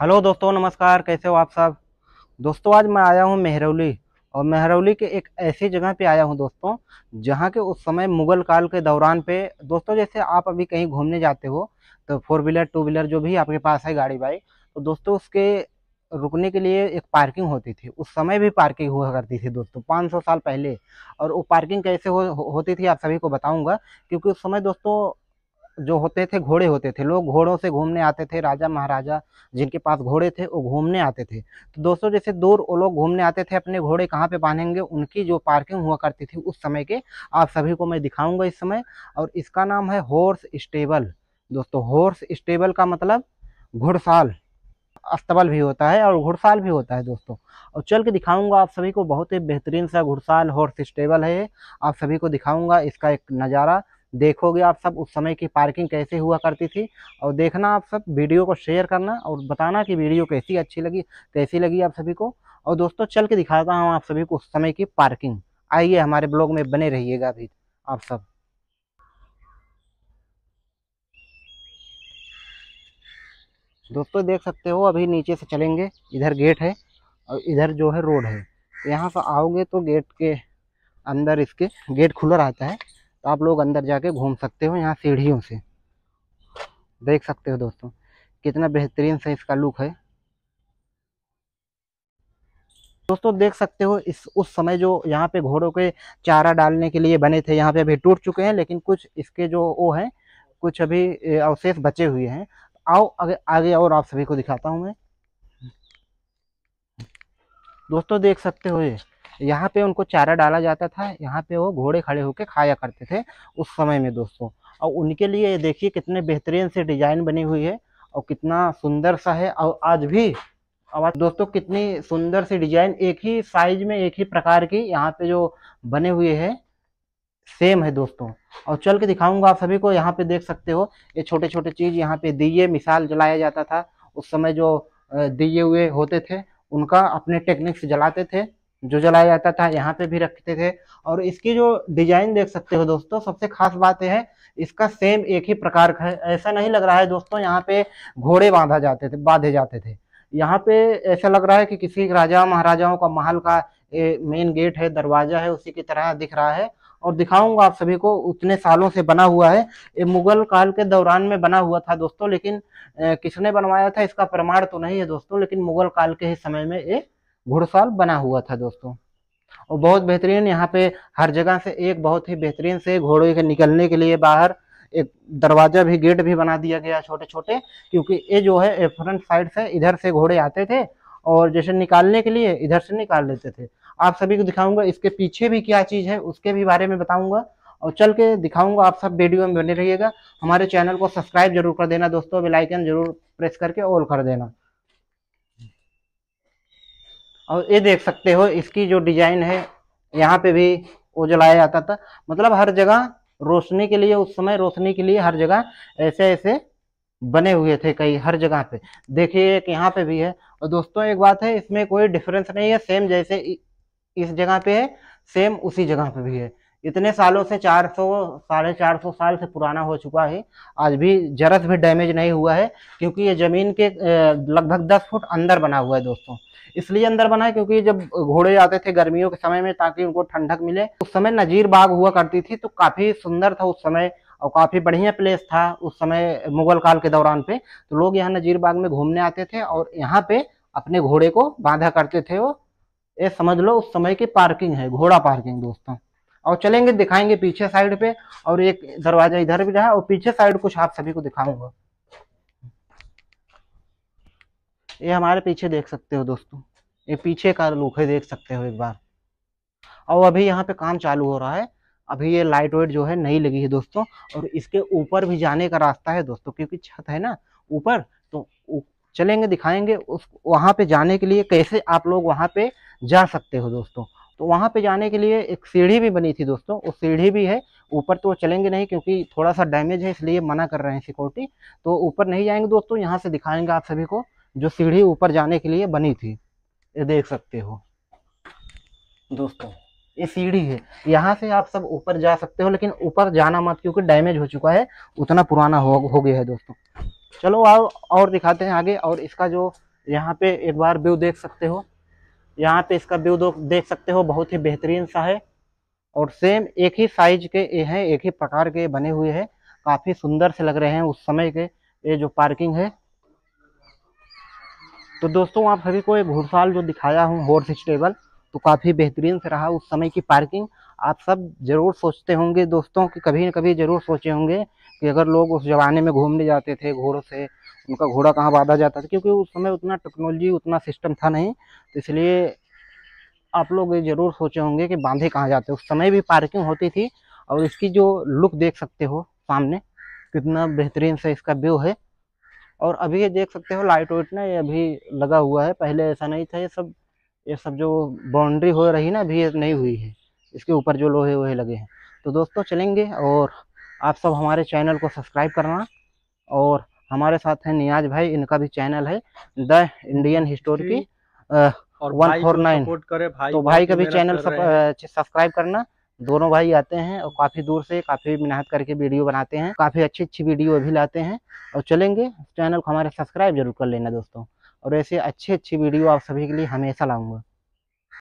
hello दोस्तों नमस्कार कैसे हो आप सब दोस्तों आज मैं आया हूँ मेहरौली और मेहरौली के एक ऐसी जगह पे आया हूँ दोस्तों जहाँ के उस समय मुग़ल काल के दौरान पे दोस्तों जैसे आप अभी कहीं घूमने जाते हो तो फोर व्हीलर टू व्हीलर जो भी आपके पास है गाड़ी बाइक तो दोस्तों उसके रुकने के लिए एक पार्किंग होती थी उस समय भी पार्किंग हुआ करती थी दोस्तों पाँच साल पहले और वो पार्किंग कैसे हो, होती थी आप सभी को बताऊँगा क्योंकि उस समय दोस्तों जो होते थे घोड़े होते थे लोग घोड़ों से घूमने आते थे राजा महाराजा जिनके पास घोड़े थे वो घूमने आते थे तो दोस्तों जैसे दूर वो लोग घूमने आते थे अपने घोड़े कहाँ पे बांधेंगे उनकी जो पार्किंग हुआ करती थी उस समय के आप सभी को मैं दिखाऊंगा इस समय और इसका नाम है हॉर्स स्टेबल दोस्तों हॉर्स स्टेबल का मतलब घुड़साल अस्तबल भी होता है और घुड़साल भी होता है दोस्तों और चल के दिखाऊंगा आप सभी को बहुत ही बेहतरीन सा घुड़साल हॉर्स स्टेबल है आप सभी को दिखाऊंगा इसका एक नज़ारा देखोगे आप सब उस समय की पार्किंग कैसे हुआ करती थी और देखना आप सब वीडियो को शेयर करना और बताना कि वीडियो कैसी अच्छी लगी कैसी लगी आप सभी को और दोस्तों चल के दिखाता हूँ आप सभी को उस समय की पार्किंग आइए हमारे ब्लॉग में बने रहिएगा अभी आप सब दोस्तों देख सकते हो अभी नीचे से चलेंगे इधर गेट है और इधर जो है रोड है तो यहाँ से आओगे तो गेट के अंदर इसके गेट खुला रहता है तो आप लोग अंदर जाके घूम सकते हो यहाँ सीढ़ियों से देख सकते हो दोस्तों कितना बेहतरीन सा इसका लुक है दोस्तों देख सकते हो इस उस समय जो यहाँ पे घोड़ों के चारा डालने के लिए बने थे यहाँ पे अभी टूट चुके हैं लेकिन कुछ इसके जो वो हैं कुछ अभी अवशेष बचे हुए हैं आओ आगे आगे और आप सभी को दिखाता हूँ मैं दोस्तों देख सकते हो ये यहाँ पे उनको चारा डाला जाता था यहाँ पे वो घोड़े खड़े होकर खाया करते थे उस समय में दोस्तों और उनके लिए देखिए कितने बेहतरीन से डिजाइन बनी हुई है और कितना सुंदर सा है और आज भी और दोस्तों कितनी सुंदर सी डिजाइन एक ही साइज में एक ही प्रकार की यहाँ पे जो बने हुए है सेम है दोस्तों और चल के दिखाऊंगा आप सभी को यहाँ पे देख सकते हो ये छोटे छोटे चीज यहाँ पे दिए मिसाल जलाया जाता था उस समय जो दिए हुए होते थे उनका अपने टेक्निक से जलाते थे जो जलाया जाता था यहाँ पे भी रखते थे और इसकी जो डिजाइन देख सकते हो दोस्तों सबसे खास बात यह है इसका सेम एक ही प्रकार का ऐसा नहीं लग रहा है दोस्तों यहाँ पे घोड़े बांधा जाते थे बांधे जाते थे यहाँ पे ऐसा लग रहा है कि किसी राजा महाराजाओं का महल का मेन गेट है दरवाजा है उसी की तरह दिख रहा है और दिखाऊंगा आप सभी को उतने सालों से बना हुआ है ये मुगल काल के दौरान में बना हुआ था दोस्तों लेकिन किसने बनवाया था इसका प्रमाण तो नहीं है दोस्तों लेकिन मुगल काल के ही समय में ये घुड़साल बना हुआ था दोस्तों और बहुत बेहतरीन यहाँ पे हर जगह से एक बहुत ही बेहतरीन से घोड़े के निकलने के लिए बाहर एक दरवाजा भी गेट भी बना दिया गया छोटे छोटे क्योंकि ये जो है फ्रंट साइड से इधर से घोड़े आते थे और जैसे निकालने के लिए इधर से निकाल लेते थे आप सभी को दिखाऊंगा इसके पीछे भी क्या चीज़ है उसके भी बारे में बताऊंगा और चल के दिखाऊंगा आप सब वीडियो में बने रहिएगा हमारे चैनल को सब्सक्राइब जरूर कर देना दोस्तों बेलाइकन जरूर प्रेस करके ऑल कर देना और ये देख सकते हो इसकी जो डिजाइन है यहाँ पे भी वो जलाया जाता था मतलब हर जगह रोशनी के लिए उस समय रोशनी के लिए हर जगह ऐसे ऐसे बने हुए थे कई हर जगह पे देखिए एक यहाँ पे भी है और दोस्तों एक बात है इसमें कोई डिफरेंस नहीं है सेम जैसे इस जगह पे है सेम उसी जगह पे भी है इतने सालों से 400 साढ़े चार सौ साल से पुराना हो चुका है आज भी जरस भी डैमेज नहीं हुआ है क्योंकि ये ज़मीन के लगभग 10 फुट अंदर बना हुआ है दोस्तों इसलिए अंदर बना है क्योंकि जब घोड़े आते थे गर्मियों के समय में ताकि उनको ठंडक मिले उस समय नजीर बाग हुआ करती थी तो काफ़ी सुंदर था उस समय और काफ़ी बढ़िया प्लेस था उस समय मुगल काल के दौरान पे तो लोग यहाँ नजीर बाग में घूमने आते थे और यहाँ पे अपने घोड़े को बांधा करते थे वो ये समझ लो उस समय की पार्किंग है घोड़ा पार्किंग दोस्तों और चलेंगे दिखाएंगे पीछे साइड पे और एक दरवाजा इधर भी रहा और पीछे साइड कुछ आप सभी को दिखाऊंगा ये हमारे पीछे देख सकते हो दोस्तों ये पीछे का लुक है देख सकते हो एक बार और अभी यहाँ पे काम चालू हो रहा है अभी ये लाइट वेट जो है नहीं लगी है दोस्तों और इसके ऊपर भी जाने का रास्ता है दोस्तों क्योंकि छत है ना ऊपर तो चलेंगे दिखाएंगे उस वहाँ पे जाने के लिए कैसे आप लोग वहाँ पे जा सकते हो दोस्तों तो वहाँ पे जाने के लिए एक सीढ़ी भी बनी थी दोस्तों वो सीढ़ी भी है ऊपर तो चलेंगे नहीं क्योंकि थोड़ा सा डैमेज है इसलिए मना कर रहे हैं सिक्योरिटी तो ऊपर नहीं जाएंगे दोस्तों यहाँ से दिखाएंगे आप सभी को जो सीढ़ी ऊपर जाने के लिए बनी थी ये देख सकते हो दोस्तों ये सीढ़ी है यहाँ से आप सब ऊपर जा सकते हो लेकिन ऊपर जाना मत क्योंकि डैमेज हो चुका है उतना पुराना हो, हो गया है दोस्तों चलो आओ और दिखाते हैं आगे और इसका जो यहाँ पे एक बार व्यू देख सकते हो यहाँ पे इसका व्यू दो देख सकते हो बहुत ही बेहतरीन सा है और सेम एक ही साइज के ये हैं एक ही प्रकार के बने हुए हैं काफ़ी सुंदर से लग रहे हैं उस समय के ये जो पार्किंग है तो दोस्तों आप सभी को एक घुड़साल जो दिखाया हूँ हॉर्स स्टेबल तो काफ़ी बेहतरीन से रहा उस समय की पार्किंग आप सब ज़रूर सोचते होंगे दोस्तों कि कभी न कभी ज़रूर सोचे होंगे कि अगर लोग उस ज़माने में घूमने जाते थे घोड़ों से उनका घोड़ा कहाँ बांधा जाता था क्योंकि उस समय उतना टेक्नोलॉजी उतना सिस्टम था नहीं तो इसलिए आप लोग ये ज़रूर सोचे होंगे कि बांधे कहाँ जाते उस समय भी पार्किंग होती थी और इसकी जो लुक देख सकते हो सामने कितना बेहतरीन से इसका व्यू है और अभी ये देख सकते हो लाइट वाइट ना ये अभी लगा हुआ है पहले ऐसा नहीं था ये सब ये सब जो बाउंड्री हो रही ना अभी नहीं हुई है इसके ऊपर जो लोहे वोहे लगे हैं तो दोस्तों चलेंगे और आप सब हमारे चैनल को सब्सक्राइब करना और हमारे साथ है नियाज भाई इनका भी चैनल है द इंडियन हिस्टोरी की वन फोर नाइन तो भाई का भी चैनल सब्सक्राइब करना दोनों भाई आते हैं और काफ़ी दूर से काफ़ी मेहनत करके वीडियो बनाते हैं काफ़ी अच्छी अच्छी वीडियो भी लाते हैं और चलेंगे चैनल को हमारे सब्सक्राइब जरूर कर लेना दोस्तों और ऐसे अच्छी अच्छी वीडियो आप सभी के लिए हमेशा लाऊंगा